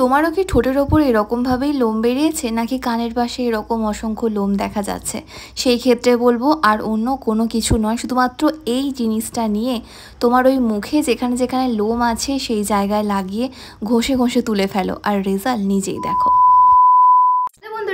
তোমারও কি ঠোঁটের ওপর এরকমভাবেই লোম বেরিয়েছে নাকি কানের পাশে এরকম অসংখ্য লোম দেখা যাচ্ছে সেই ক্ষেত্রে বলবো আর অন্য কোনো কিছু নয় শুধুমাত্র এই জিনিসটা নিয়ে তোমার ওই মুখে যেখানে যেখানে লোম আছে সেই জায়গায় লাগিয়ে ঘষে ঘষে তুলে ফেলো আর রেজাল্ট নিজেই দেখো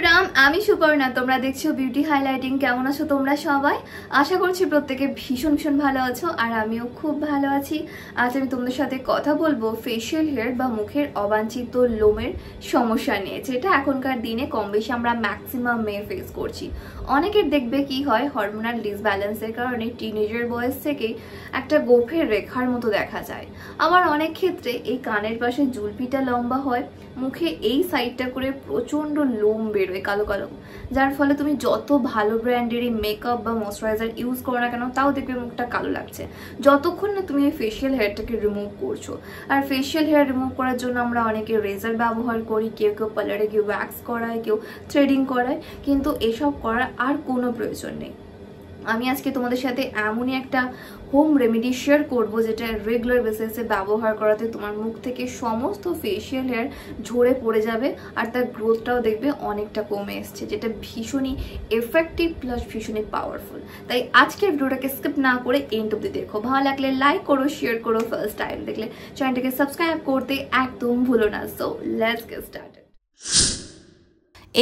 বন্ধুরাম আমি সুপর্ণা তোমরা দেখছো বিউটি হাইলাইটিং কেমন আছো তোমরা সবাই আশা করছি প্রত্যেকে ভীষণ ভীষণ ভালো আছো আর আমিও খুব ভালো আছি আজ আমি তোমাদের সাথে কথা বলবো ফেশিয়াল হেয়ার বা মুখের অবাঞ্ছিত লোমের সমস্যা নিয়ে যেটা এখনকার দিনে কম বেশি আমরা ম্যাক্সিমাম মেয়ে ফেস করছি অনেকের দেখবে কি হয় হরমোনাল ডিসব্যালেন্সের কারণে টিনেজার বয়স থেকে একটা গোফের রেখার মতো দেখা যায় আবার অনেক ক্ষেত্রে এই কানের পাশে জুলপিটা লম্বা হয় মুখে এই সাইডটা করে প্রচণ্ড লোম বের বেরোয় কালো কালো যার ফলে তুমি যত ভালো ব্র্যান্ডেরই মেকআপ বা ময়শ্চারাইজার ইউজ করো না কেন তাও দেখবে মুখটা কালো লাগছে যতক্ষণ না তুমি এই ফেশিয়াল হেয়ারটাকে রিমুভ করছো আর ফেশিয়াল হেয়ার রিমুভ করার জন্য আমরা অনেকে রেজার ব্যবহার করি কেউ কেউ পার্লারে কেউ ওয়্যাক্স করায় কেউ থ্রেডিং করায় কিন্তু এসব করার আর কোনো প্রয়োজন নেই আমি আজকে তোমাদের সাথে এমনই একটা হোম রেমেডি শেয়ার করবো যেটা রেগুলার বেসিসে ব্যবহার করাতে তোমার মুখ থেকে সমস্ত ফেসিয়াল হেয়ার ঝরে পড়ে যাবে আর তার গ্রোথটাও দেখবে অনেকটা কমে এসছে যেটা ভীষণই এফেক্টিভ প্লাস ভীষণই পাওয়ারফুল তাই আজকের ভিডিওটাকে স্কিপ না করে এন্ড অব্দি দেখো ভালো লাগলে লাইক করো শেয়ার করো ফার্স্ট টাইম দেখলে চ্যানেলটাকে সাবস্ক্রাইব করতে একদম ভুলো না সো লেটস গেট স্টার্ট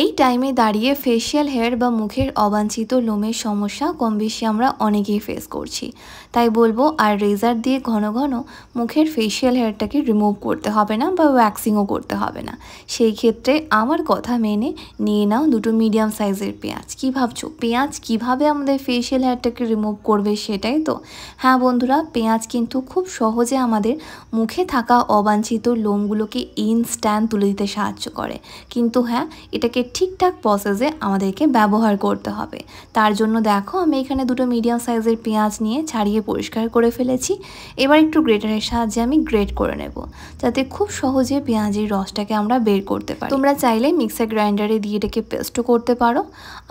এই টাইমে দাঁড়িয়ে ফেশিয়াল হেয়ার বা মুখের অবাঞ্ছিত লোমের সমস্যা কম বেশি আমরা অনেকেই ফেস করছি তাই বলবো আর রেজার দিয়ে ঘন ঘন মুখের ফেশিয়াল হেয়ারটাকে রিমুভ করতে হবে না বা ওয়্যাক্সিংও করতে হবে না সেই ক্ষেত্রে আমার কথা মেনে নিয়ে নাও দুটো মিডিয়াম সাইজের পেঁয়াজ কী ভাবছো পেঁয়াজ কিভাবে আমাদের ফেশিয়াল হেয়ারটাকে রিমুভ করবে সেটাই তো হ্যাঁ বন্ধুরা পেঁয়াজ কিন্তু খুব সহজে আমাদের মুখে থাকা অবাঞ্ছিত লোমগুলোকে ইনস্ট্যান্ড তুলে দিতে সাহায্য করে কিন্তু হ্যাঁ এটাকে এটাকে ঠিকঠাক প্রসেসে আমাদেরকে ব্যবহার করতে হবে তার জন্য দেখো আমি এখানে দুটো মিডিয়াম সাইজের পেঁয়াজ নিয়ে ছাড়িয়ে পরিষ্কার করে ফেলেছি এবার একটু গ্রেটারের সাহায্যে আমি গ্রেট করে নেব যাতে খুব সহজে পেঁয়াজের রসটাকে আমরা বের করতে পারি তোমরা চাইলে মিক্সার গ্রাইন্ডারে দিয়ে এটাকে পেস্টও করতে পারো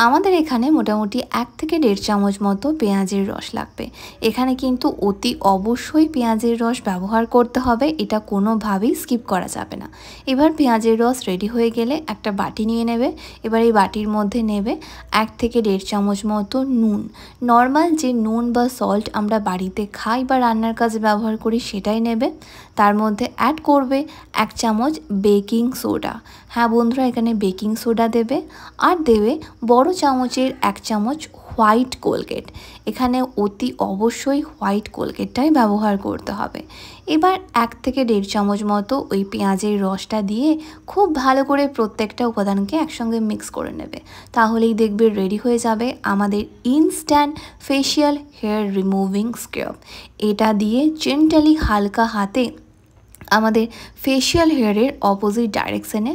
আমাদের এখানে মোটামুটি এক থেকে দেড় চামচ মতো পেঁয়াজের রস লাগবে এখানে কিন্তু অতি অবশ্যই পেঁয়াজের রস ব্যবহার করতে হবে এটা কোনোভাবেই স্কিপ করা যাবে না এবার পেঁয়াজের রস রেডি হয়ে গেলে একটা বাটি নিয়ে নেবে এবার এই বাটির মধ্যে নেবে এক থেকে দেড় চামচ মতো নুন নর্মাল যে নুন বা সল্ট আমরা বাড়িতে খাই বা রান্নার কাজে ব্যবহার করি সেটাই নেবে তার মধ্যে অ্যাড করবে এক চামচ বেকিং সোডা হ্যাঁ বন্ধুরা এখানে বেকিং সোডা দেবে আর দেবে বড় চামচের এক চামচ হোয়াইট কোলগেট এখানে অতি অবশ্যই হোয়াইট কোলগেটটাই ব্যবহার করতে হবে এবার এক থেকে দেড় চামচ মতো ওই পেঁয়াজের রসটা দিয়ে খুব ভালো করে প্রত্যেকটা উপাদানকে একসঙ্গে মিক্স করে নেবে তাহলেই দেখবে রেডি হয়ে যাবে আমাদের instant facial hair removing scrub এটা দিয়ে জেন্টালি হালকা হাতে আমাদের ফেশিয়াল হেয়ারের অপোজিট ডাইরেকশানে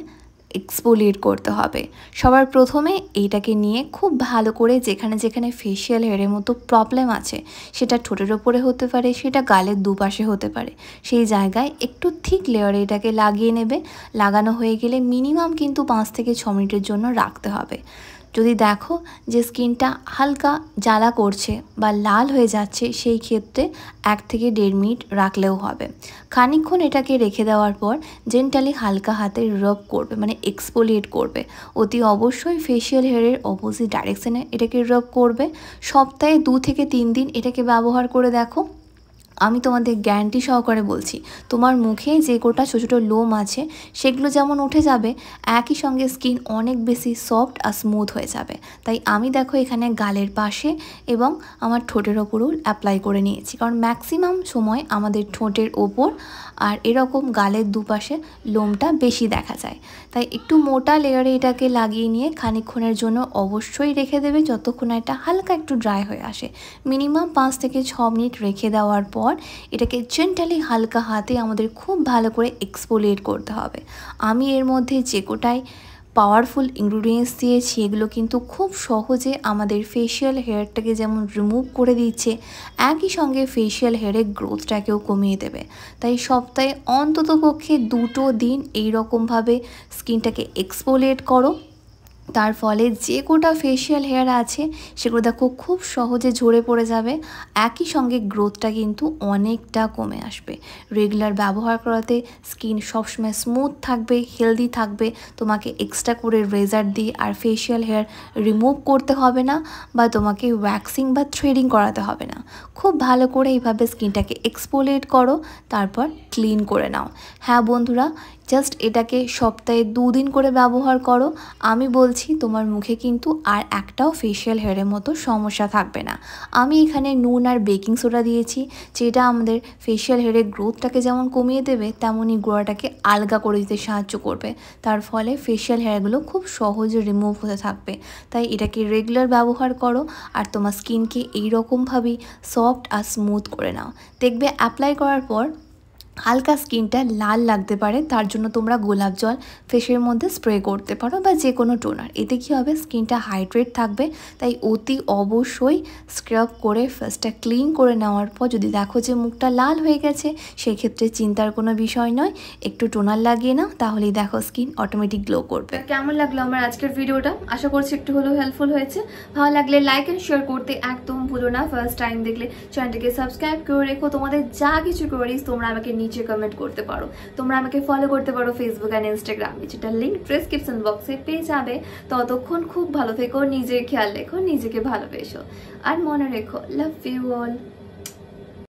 এক্সপোলিয়েট করতে হবে সবার প্রথমে এইটাকে নিয়ে খুব ভালো করে যেখানে যেখানে ফেশিয়াল হেয়ারের মতো প্রবলেম আছে সেটা ঠোঁটের ওপরে হতে পারে সেটা গালের দুপাশে হতে পারে সেই জায়গায় একটু থিক লেয়ারে এটাকে লাগিয়ে নেবে লাগানো হয়ে গেলে মিনিমাম কিন্তু পাঁচ থেকে ছ মিনিটের জন্য রাখতে হবে যদি দেখো যে স্কিনটা হালকা জ্বালা করছে বা লাল হয়ে যাচ্ছে সেই ক্ষেত্রে এক থেকে দেড় মিনিট রাখলেও হবে খানিক্ষণ এটাকে রেখে দেওয়ার পর জেন্টালি হালকা হাতে রব করবে মানে এক্সপোলিয়েট করবে অতি অবশ্যই ফেশিয়াল হেয়ারের অপোজিট ডাইরেকশানে এটাকে রব করবে সপ্তাহে দু থেকে তিন দিন এটাকে ব্যবহার করে দেখো আমি তোমাদের গ্যারান্টি সহকারে বলছি তোমার মুখে যে গোটা ছোটো ছোটো লোম আছে সেগুলো যেমন উঠে যাবে একই সঙ্গে স্কিন অনেক বেশি সফট আর স্মুথ হয়ে যাবে তাই আমি দেখো এখানে গালের পাশে এবং আমার ঠোঁটের ওপরও অ্যাপ্লাই করে নিয়েছি কারণ ম্যাক্সিমাম সময় আমাদের ঠোঁটের ওপর আর এরকম গালের দুপাশে লোমটা বেশি দেখা যায় তাই একটু মোটা লেয়ারে এটাকে লাগিয়ে নিয়ে খানিক্ষণের জন্য অবশ্যই রেখে দেবে যতক্ষণ এটা হালকা একটু ড্রাই হয়ে আসে মিনিমাম পাঁচ থেকে ছ মিনিট রেখে দেওয়ার পর পর এটাকে জেন্টালি হালকা হাতে আমাদের খুব ভালো করে এক্সপোলিয়েট করতে হবে আমি এর মধ্যে যে কোটাই পাওয়ারফুল ইনগ্রিডিয়েন্টস দিয়েছি এগুলো কিন্তু খুব সহজে আমাদের ফেশিয়াল হেয়ারটাকে যেমন রিমুভ করে দিচ্ছে একই সঙ্গে ফেশিয়াল হেয়ারের গ্রোথটাকেও কমিয়ে দেবে তাই সপ্তাহে অন্ততপক্ষে দুটো দিন এই রকমভাবে স্কিনটাকে এক্সপোলিয়েট করো তার ফলে যে কোটা ফেশিয়াল হেয়ার আছে সেগুলো দেখো খুব সহজে ঝরে পড়ে যাবে একই সঙ্গে গ্রোথটা কিন্তু অনেকটা কমে আসবে রেগুলার ব্যবহার করাতে স্কিন সবসময় স্মুথ থাকবে হেলদি থাকবে তোমাকে এক্সট্রা করে রেজার দিয়ে আর ফেশিয়াল হেয়ার রিমুভ করতে হবে না বা তোমাকে ওয়্যাক্সিং বা থ্রেডিং করাতে হবে না খুব ভালো করে এইভাবে স্কিনটাকে এক্সপোলেট করো তারপর ক্লিন করে নাও হ্যাঁ বন্ধুরা জাস্ট এটাকে সপ্তাহে দুদিন করে ব্যবহার করো আমি বল বলছি তোমার মুখে কিন্তু আর একটাও ফেশিয়াল হেয়ারের মতো সমস্যা থাকবে না আমি এখানে নুন আর বেকিং সোডা দিয়েছি যেটা আমাদের ফেশিয়াল হেয়ারের গ্রোথটাকে যেমন কমিয়ে দেবে তেমনই গোড়াটাকে আলগা করে দিতে সাহায্য করবে তার ফলে ফেশিয়াল হেয়ারগুলো খুব সহজে রিমুভ হতে থাকবে তাই এটাকে রেগুলার ব্যবহার করো আর তোমার স্কিনকে এইরকমভাবেই সফট আর স্মুথ করে নাও দেখবে অ্যাপ্লাই করার পর হালকা স্কিনটা লাল লাগতে পারে তার জন্য তোমরা গোলাপ জল ফেসের মধ্যে স্প্রে করতে পারো বা যে কোনো টোনার এতে কী হবে স্কিনটা হাইড্রেট থাকবে তাই অতি অবশ্যই স্ক্রাব করে ফেসটা ক্লিন করে নেওয়ার পর যদি দেখো যে মুখটা লাল হয়ে গেছে সেক্ষেত্রে চিন্তার কোনো বিষয় নয় একটু টোনার লাগিয়ে নাও তাহলেই দেখো স্কিন অটোমেটিক গ্লো করবে কেমন লাগলো আমার আজকের ভিডিওটা আশা করছি একটু হলেও হেল্পফুল হয়েছে ভালো লাগলে লাইক অ্যান্ড শেয়ার করতে একদম ভুলো না ফার্স্ট টাইম দেখলে চ্যানেলটিকে সাবস্ক্রাইব করে রেখো তোমাদের যা কিছু কোয়ারিজ তোমরা আমাকে নিচে কমেন্ট করতে পারো তোমরা আমাকে ফলো করতে পারো ফেসবুক অ্যান্ড ইনস্টাগ্রামে যেটা লিঙ্ক ডিসক্রিপশন বক্সে পেয়ে যাবে ততক্ষণ খুব ভালো থেকো নিজের খেয়াল রেখো নিজেকে ভালোবেসো আর মনে রেখো লাভ ইউ অল